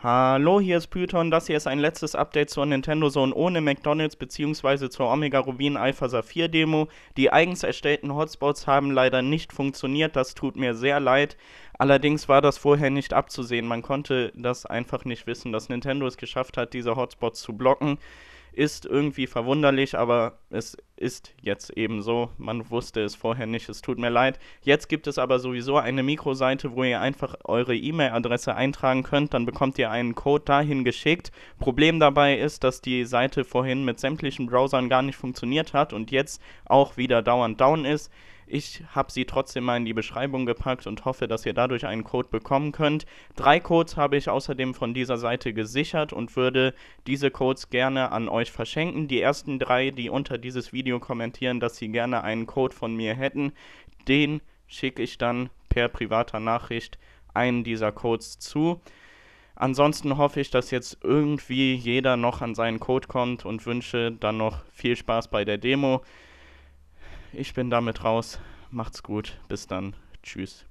Hallo, hier ist Python. Das hier ist ein letztes Update zur Nintendo Zone ohne McDonalds bzw. zur Omega Rubin Alpha Saphir Demo. Die eigens erstellten Hotspots haben leider nicht funktioniert. Das tut mir sehr leid. Allerdings war das vorher nicht abzusehen. Man konnte das einfach nicht wissen, dass Nintendo es geschafft hat, diese Hotspots zu blocken ist irgendwie verwunderlich, aber es ist jetzt eben so. Man wusste es vorher nicht, es tut mir leid. Jetzt gibt es aber sowieso eine Mikroseite, wo ihr einfach eure E-Mail-Adresse eintragen könnt, dann bekommt ihr einen Code dahin geschickt. Problem dabei ist, dass die Seite vorhin mit sämtlichen Browsern gar nicht funktioniert hat und jetzt auch wieder dauernd down ist. Ich habe sie trotzdem mal in die Beschreibung gepackt und hoffe, dass ihr dadurch einen Code bekommen könnt. Drei Codes habe ich außerdem von dieser Seite gesichert und würde diese Codes gerne an euch verschenken. Die ersten drei, die unter dieses Video kommentieren, dass sie gerne einen Code von mir hätten, den schicke ich dann per privater Nachricht einen dieser Codes zu. Ansonsten hoffe ich, dass jetzt irgendwie jeder noch an seinen Code kommt und wünsche dann noch viel Spaß bei der Demo. Ich bin damit raus. Macht's gut. Bis dann. Tschüss.